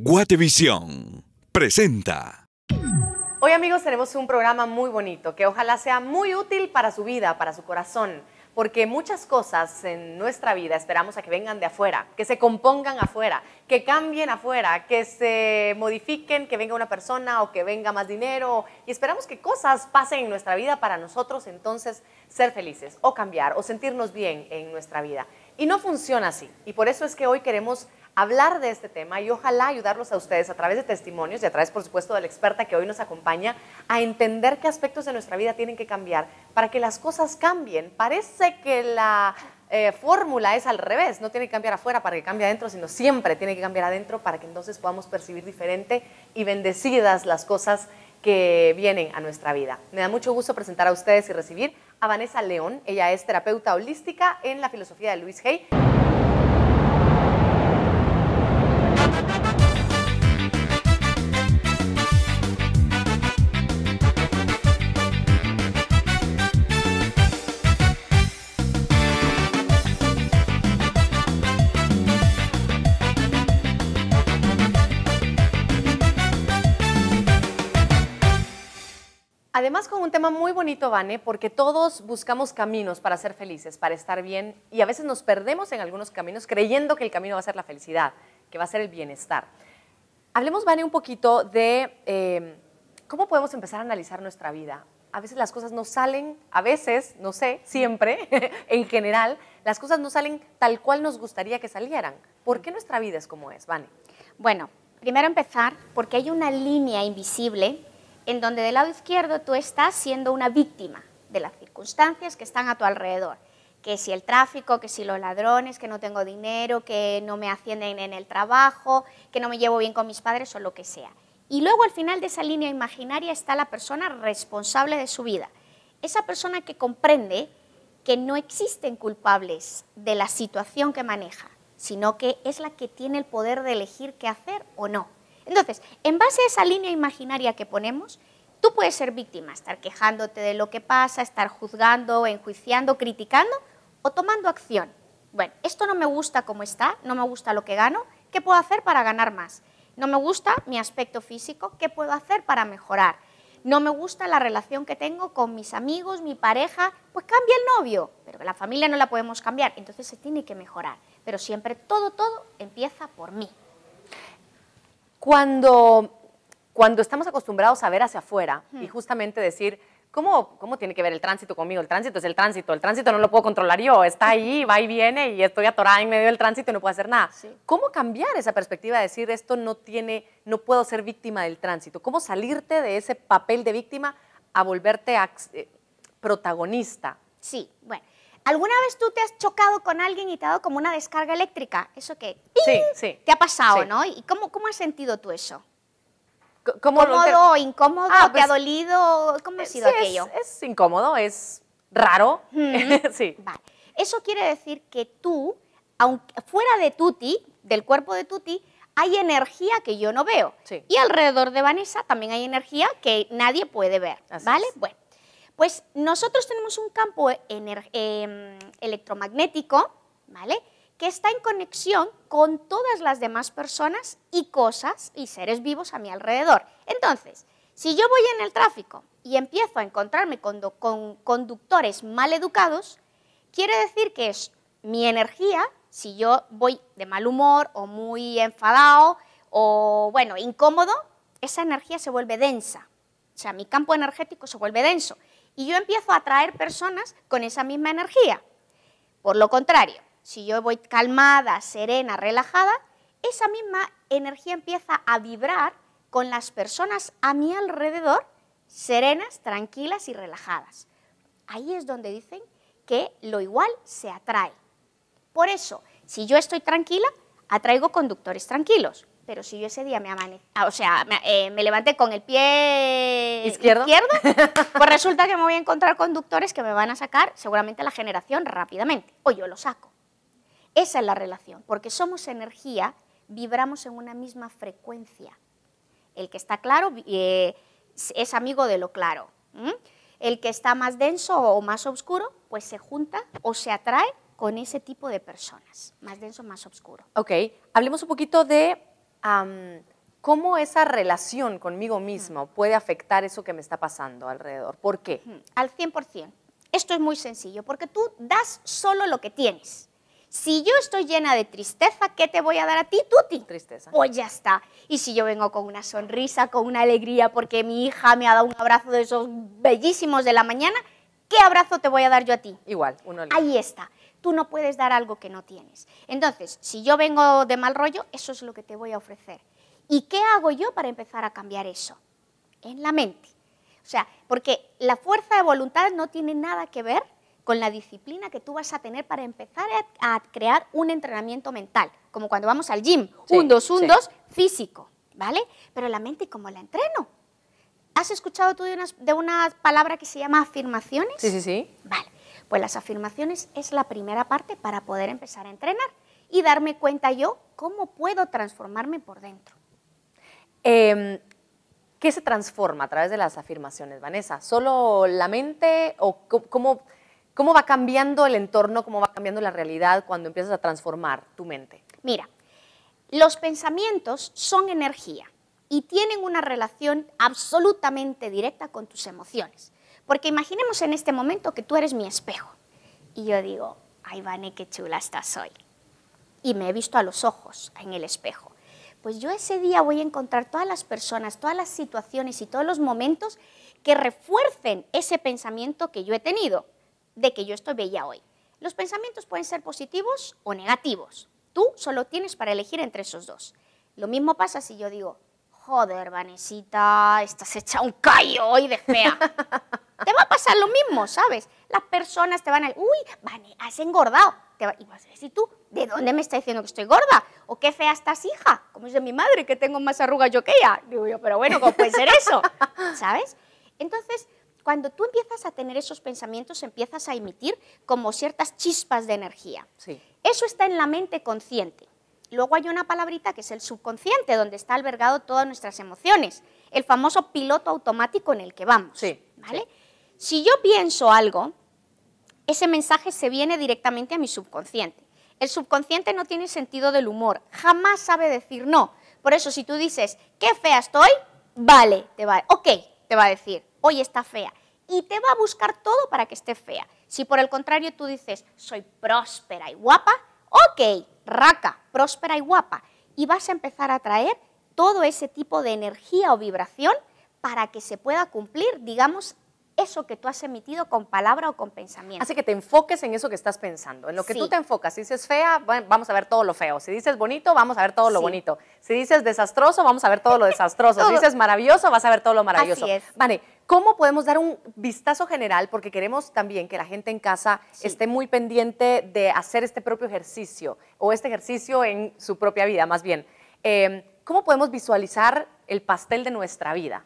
Guatevisión presenta. Hoy amigos tenemos un programa muy bonito que ojalá sea muy útil para su vida, para su corazón, porque muchas cosas en nuestra vida esperamos a que vengan de afuera, que se compongan afuera, que cambien afuera, que se modifiquen, que venga una persona o que venga más dinero y esperamos que cosas pasen en nuestra vida para nosotros entonces ser felices o cambiar o sentirnos bien en nuestra vida. Y no funciona así y por eso es que hoy queremos hablar de este tema y ojalá ayudarlos a ustedes a través de testimonios y a través, por supuesto, de la experta que hoy nos acompaña a entender qué aspectos de nuestra vida tienen que cambiar para que las cosas cambien. Parece que la eh, fórmula es al revés, no tiene que cambiar afuera para que cambie adentro, sino siempre tiene que cambiar adentro para que entonces podamos percibir diferente y bendecidas las cosas que vienen a nuestra vida. Me da mucho gusto presentar a ustedes y recibir a Vanessa León. Ella es terapeuta holística en la filosofía de Luis Hay. Además con un tema muy bonito, Vane, porque todos buscamos caminos para ser felices, para estar bien, y a veces nos perdemos en algunos caminos creyendo que el camino va a ser la felicidad, que va a ser el bienestar. Hablemos, Vane, un poquito de eh, cómo podemos empezar a analizar nuestra vida. A veces las cosas no salen, a veces, no sé, siempre, en general, las cosas no salen tal cual nos gustaría que salieran. ¿Por qué nuestra vida es como es, Vane? Bueno, primero empezar porque hay una línea invisible en donde del lado izquierdo tú estás siendo una víctima de las circunstancias que están a tu alrededor. Que si el tráfico, que si los ladrones, que no tengo dinero, que no me ascienden en el trabajo, que no me llevo bien con mis padres o lo que sea. Y luego al final de esa línea imaginaria está la persona responsable de su vida. Esa persona que comprende que no existen culpables de la situación que maneja, sino que es la que tiene el poder de elegir qué hacer o no. Entonces, en base a esa línea imaginaria que ponemos, tú puedes ser víctima, estar quejándote de lo que pasa, estar juzgando, enjuiciando, criticando o tomando acción. Bueno, esto no me gusta como está, no me gusta lo que gano, ¿qué puedo hacer para ganar más? No me gusta mi aspecto físico, ¿qué puedo hacer para mejorar? No me gusta la relación que tengo con mis amigos, mi pareja, pues cambia el novio, pero la familia no la podemos cambiar, entonces se tiene que mejorar. Pero siempre todo, todo empieza por mí. Cuando, cuando estamos acostumbrados a ver hacia afuera y hmm. justamente decir, ¿Cómo, ¿cómo, tiene que ver el tránsito conmigo? El tránsito es el tránsito, el tránsito no lo puedo controlar yo, está ahí, va y viene y estoy atorada en medio del tránsito y no puedo hacer nada. ¿Cómo cambiar esa perspectiva de decir esto no tiene, no puedo ser víctima del tránsito? ¿Cómo salirte de ese papel de víctima a volverte eh, protagonista? Sí, bueno, ¿Alguna vez tú te has chocado con alguien y te ha dado como una descarga eléctrica? Eso que ¡ping! Sí, te ha pasado, ¿no? ¿Y cómo, cómo has sentido tú eso? ¿Cómo ¿Cómodo, incómodo, ah, te ha pues, dolido? ¿Cómo ha eh, sido aquello? Es, incómodo, es raro. Mm. sí. Eso quiere decir que tú, aunque fuera de Tuti, del cuerpo de Tuti, hay energía que yo no veo. Y alrededor de Vanessa también hay energía que nadie puede ver. ¿Vale? Bueno. Pues nosotros tenemos un campo em, electromagnético, ¿vale? que está en conexión con todas las demás personas y cosas y seres vivos a mi alrededor. Entonces, si yo voy en el tráfico y empiezo a encontrarme con, con conductores mal educados, quiere decir que es mi energía, si yo voy de mal humor o muy enfadado o, bueno, incómodo, esa energía se vuelve densa. O sea, mi campo energético se vuelve denso y yo empiezo a atraer personas con esa misma energía. Por lo contrario, si yo voy calmada, serena, relajada, esa misma energía empieza a vibrar con las personas a mi alrededor, serenas, tranquilas y relajadas. Ahí es donde dicen que lo igual se atrae. Por eso, si yo estoy tranquila, atraigo conductores tranquilos pero si yo ese día me amane, ah, o sea, me, eh, levanté con el pie izquierdo, pues resulta que me voy a encontrar conductores que me van a sacar seguramente la generación rápidamente, o yo lo saco. Esa es la relación, porque somos energía, vibramos en una misma frecuencia. El que está claro eh, es amigo de lo claro. El que está más denso o más oscuro, pues se junta o se atrae con ese tipo de personas, más denso, más oscuro. Ok, hablemos un poquito de cómo esa relación conmigo mismo puede afectar eso que me está pasando alrededor. ¿Por qué? Al 100%. Esto es muy sencillo, porque tú das solo lo que tienes. Si yo estoy llena de tristeza, ¿qué te voy a dar a ti, Tuti? Tristeza. Pues ya está. Y si yo vengo con una sonrisa, con una alegría, porque mi hija me ha dado un abrazo de esos bellísimos de la mañana, ¿qué abrazo te voy a dar yo a ti? Igual, uno Ahí está tú no puedes dar algo que no tienes. Entonces, si yo vengo de mal rollo, eso es lo que te voy a ofrecer. ¿Y qué hago yo para empezar a cambiar eso? En la mente. O sea, porque la fuerza de voluntad no tiene nada que ver con la disciplina que tú vas a tener para empezar a, crear un entrenamiento mental, como cuando vamos al gym, un dos, un dos, físico, ¿vale? Pero la mente, ¿cómo la entreno? ¿Has escuchado tú de, de una palabra que se llama afirmaciones? Sí, sí, sí. Vale. Pues las afirmaciones es la primera parte para poder empezar a entrenar y darme cuenta yo cómo puedo transformarme por dentro. Em, ¿Qué se transforma a través de las afirmaciones, Vanessa? ¿Solo la mente o cómo va cambiando el entorno, cómo va cambiando la realidad cuando empiezas a transformar tu mente? Mira, los pensamientos son energía y tienen una relación absolutamente directa con tus emociones. Porque imaginemos en este momento que tú eres mi espejo y yo digo, ay, Vane, qué chula estás hoy. Y me he visto a los ojos en el espejo. Pues yo ese día voy a encontrar todas las personas, todas las situaciones y todos los momentos que refuercen ese pensamiento que yo he tenido de que yo estoy bella hoy. Los pensamientos pueden ser positivos o negativos. Tú solo tienes para elegir entre esos dos. Lo mismo pasa si yo digo, joder, Vanesita, estás hecha un callo hoy de fea. te va a pasar lo mismo, ¿sabes? Las personas te van a decir, uy, Vane, has engordado. y vas a decir tú, ¿de dónde me está diciendo que estoy gorda? ¿O qué fea estás, hija? Como de mi madre, que tengo más arrugas yo que ella. Digo yo, pero bueno, ¿cómo puede ser eso? ¿Sabes? Entonces, cuando tú empiezas a tener esos pensamientos, empiezas a emitir como ciertas chispas de energía. Sí. Eso está en la mente consciente. Luego hay una palabrita que es el subconsciente, donde está albergado todas nuestras emociones, el famoso piloto automático en el que vamos. Sí, ¿vale? Si yo pienso algo, ese mensaje se viene directamente a mi subconsciente. El subconsciente no tiene sentido del humor, jamás sabe decir no. Por eso si tú dices, qué fea estoy, vale, te va, ok, te va a decir, hoy está fea. Y te va a buscar todo para que esté fea. Si por el contrario tú dices, soy próspera y guapa, ok, raca, próspera y guapa. Y vas a empezar a traer todo ese tipo de energía o vibración para que se pueda cumplir, digamos, eso que tú has emitido con palabra o con pensamiento. Así que te enfoques en eso que estás pensando, en lo que tú te enfocas. Si dices fea, vamos a ver todo lo feo. Si dices bonito, vamos a ver todo lo bonito. Si dices desastroso, vamos a ver todo lo desastroso. Si dices maravilloso, vas a ver todo lo maravilloso. Vale, ¿cómo podemos dar un vistazo general? Porque queremos también que la gente en casa esté muy pendiente de hacer este propio ejercicio o este ejercicio en su propia vida, más bien. Em, ¿Cómo podemos visualizar el pastel de nuestra vida?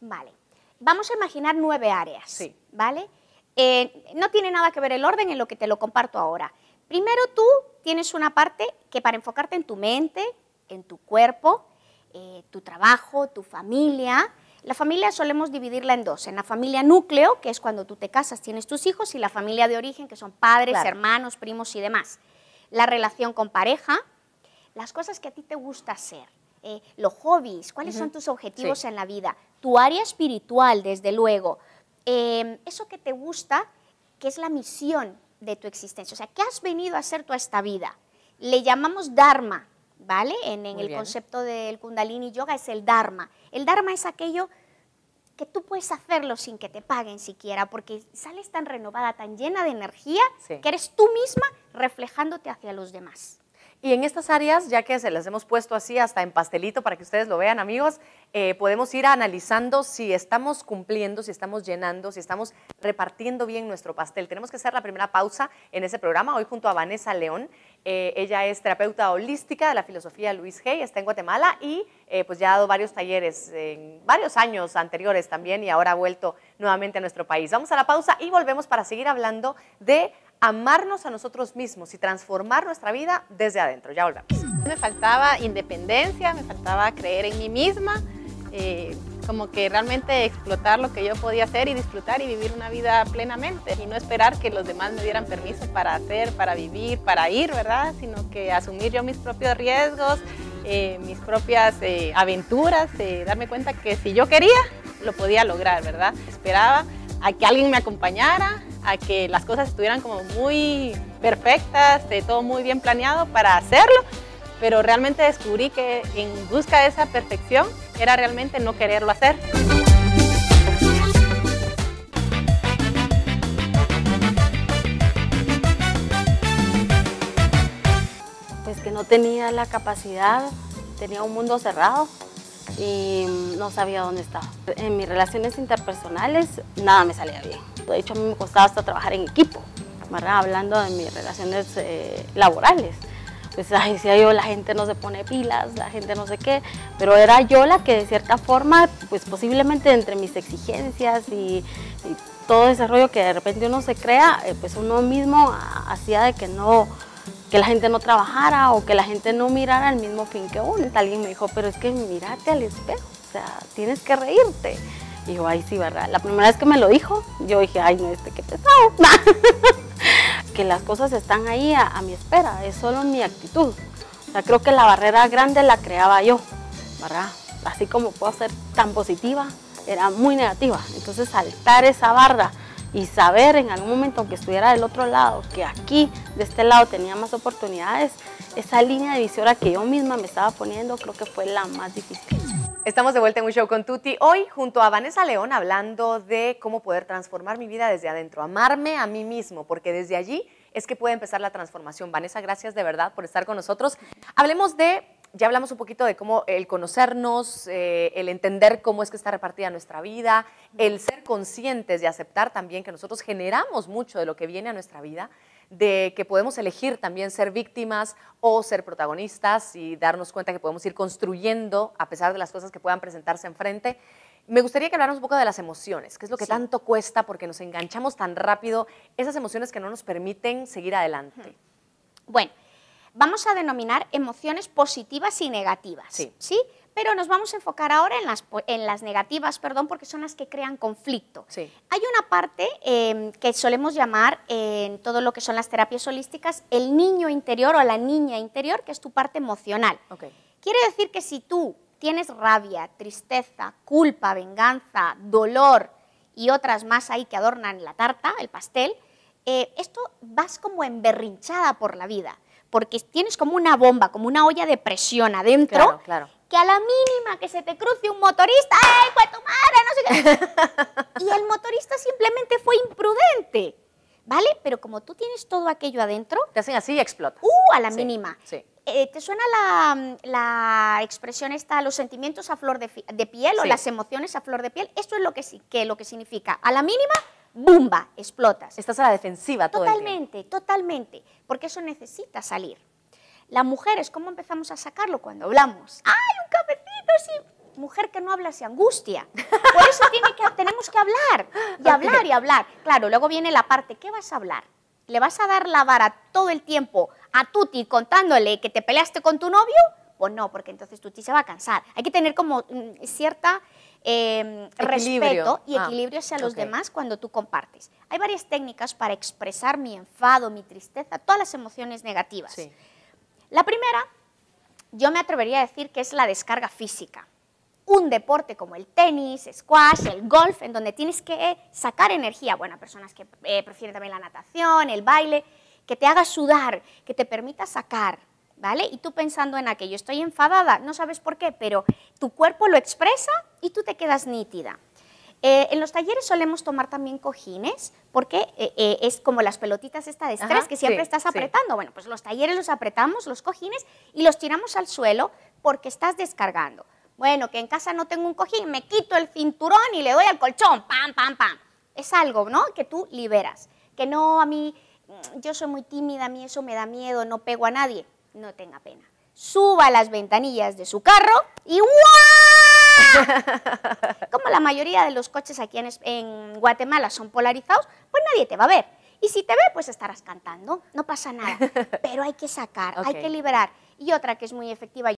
Vale. Vamos a imaginar nueve áreas, ¿vale? Eh, no tiene nada que ver el orden en lo que te lo comparto ahora. Primero tú tienes una parte que para enfocarte en tu mente, en tu cuerpo, eh, tu trabajo, tu familia. La familia solemos dividirla en dos, en la familia núcleo, que es cuando tú te casas, tienes tus hijos, y la familia de origen, que son padres, hermanos, primos y demás. La relación con pareja, las cosas que a ti te gusta hacer, eh, los hobbies, cuáles son tus objetivos en la vida, tu área espiritual, desde luego, em, eso que te gusta, que es la misión de tu existencia, o sea, ¿qué has venido a hacer tú a esta vida? Le llamamos Dharma, ¿vale? En, el concepto del Kundalini Yoga es el Dharma. El Dharma es aquello que tú puedes hacerlo sin que te paguen siquiera, porque sales tan renovada, tan llena de energía, que eres tú misma reflejándote hacia los demás. Y en estas áreas, ya que se las hemos puesto así hasta en pastelito para que ustedes lo vean, amigos, eh, podemos ir analizando si estamos cumpliendo, si estamos llenando, si estamos repartiendo bien nuestro pastel. Tenemos que hacer la primera pausa en ese programa, hoy junto a Vanessa León. Eh, ella es terapeuta holística de la filosofía Luis Hay, está en Guatemala y eh, pues ya ha dado varios talleres en varios años anteriores también y ahora ha vuelto nuevamente a nuestro país. Vamos a la pausa y volvemos para seguir hablando de amarnos a nosotros mismos y transformar nuestra vida desde adentro. Ya volvemos. Me faltaba independencia, me faltaba creer en mí misma. Eh, como que realmente explotar lo que yo podía hacer y disfrutar y vivir una vida plenamente y no esperar que los demás me dieran permiso para hacer, para vivir, para ir, ¿verdad? Sino que asumir yo mis propios riesgos, eh, mis propias eh, aventuras, eh, darme cuenta que si yo quería, lo podía lograr, ¿verdad? Esperaba a que alguien me acompañara, a que las cosas estuvieran como muy perfectas, todo muy bien planeado para hacerlo, pero realmente descubrí que en busca de esa perfección, era realmente no quererlo hacer. Pues que no tenía la capacidad, tenía un mundo cerrado y no sabía dónde estaba. En mis relaciones interpersonales nada me salía bien. De hecho, a mí me costaba hasta trabajar en equipo, hablando de mis relaciones eh, laborales pues decía yo, la gente no se pone pilas, la gente no sé qué, pero era yo la que de cierta forma, pues posiblemente entre mis exigencias y, todo ese rollo que de repente uno se crea, eh, pues uno mismo hacía de que no, que la gente no trabajara o que la gente no mirara al mismo fin que uno. Alguien me dijo, pero es que mirate al espejo, o sea, tienes que reírte. Y yo, ay, sí, ¿verdad? La primera vez que me lo dijo, yo dije, ay, no, este, qué pesado. que las cosas están ahí a, mi espera, es solo mi actitud. ya creo que la barrera grande la creaba yo, ¿verdad? Así como puedo ser tan positiva, era muy negativa. Entonces saltar esa barra y saber en algún momento, que estuviera del otro lado, que aquí, de este lado, tenía más oportunidades, esa línea divisora que yo misma me estaba poniendo, creo que fue la más difícil. Estamos de vuelta en un show con Tuti. Hoy junto a Vanessa León hablando de cómo poder transformar mi vida desde adentro, amarme a mí mismo, porque desde allí es que puede empezar la transformación. Vanessa, gracias de verdad por estar con nosotros. Hablemos de, ya hablamos un poquito de cómo el conocernos, eh, el entender cómo es que está repartida nuestra vida, el ser conscientes y aceptar también que nosotros generamos mucho de lo que viene a nuestra vida de que podemos elegir también ser víctimas o ser protagonistas y darnos cuenta que podemos ir construyendo a pesar de las cosas que puedan presentarse enfrente. Me gustaría que habláramos un poco de las emociones, que es lo que tanto cuesta porque nos enganchamos tan rápido, esas emociones que no nos permiten seguir adelante. Bueno, vamos a denominar emociones positivas y negativas. ¿sí? Pero nos vamos a enfocar ahora en las, en las negativas, perdón, porque son las que crean conflicto. Sí. Hay una parte em, que solemos llamar en todo lo que son las terapias holísticas el niño interior o la niña interior, que es tu parte emocional. Okay. Quiere decir que si tú tienes rabia, tristeza, culpa, venganza, dolor y otras más ahí que adornan la tarta, el pastel, eh, esto vas como emberrinchada por la vida, porque tienes como una bomba, como una olla de presión adentro claro, claro que a la mínima que se te cruce un motorista, ¡ay, fue madre! y el motorista simplemente fue imprudente, ¿vale? Pero como tú tienes todo aquello adentro... Te hacen así y explota. ¡Uh, a la mínima! Eh, ¿Te suena la, expresión esta, los sentimientos a flor de, piel o las emociones a flor de piel? eso es lo que, que, lo que significa. A la mínima, ¡bumba! Explotas. Estás a la defensiva todo Totalmente, totalmente. Porque eso necesita salir. La mujer es como empezamos a sacarlo cuando hablamos. ¡Ay, un cafecito! Sí. Mujer que no habla se angustia. Por eso tenemos que hablar y hablar y hablar. Claro, luego viene la parte, ¿qué vas a hablar? ¿Le vas a dar la vara todo el tiempo a Tuti contándole que te peleaste con tu novio? Pues no, porque entonces Tuti se va a cansar. Hay que tener como mm, cierta em, respeto y ah, equilibrio hacia los demás cuando tú compartes. Hay varias técnicas para expresar mi enfado, mi tristeza, todas las emociones negativas. Sí. La primera, yo me atrevería a decir que es la descarga física. Un deporte como el tenis, squash, el golf, en donde tienes que sacar energía, bueno, personas que eh, prefieren también la natación, el baile, que te haga sudar, que te permita sacar, ¿vale? Y tú pensando en aquello, ah, estoy enfadada, no sabes por qué, pero tu cuerpo lo expresa y tú te quedas nítida. Eh, en los talleres solemos tomar también cojines, porque eh, eh, es como las pelotitas esta de estrés que siempre estás apretando. Bueno, pues los talleres los apretamos, los cojines, y los tiramos al suelo porque estás descargando. Bueno, que en casa no tengo un cojín, me quito el cinturón y le doy al colchón, pam, pam, pam. Es algo, ¿no? Que tú liberas. Que no a mí, mm, yo soy muy tímida, a mí eso me da miedo, no pego a nadie. No tenga pena. Suba las ventanillas de su carro y ¡guau! Como la mayoría de los coches aquí en, en Guatemala son polarizados, pues nadie te va a ver. Y si te ve, pues estarás cantando, no pasa nada. Pero hay que sacar, hay que liberar. Y otra que es muy efectiva.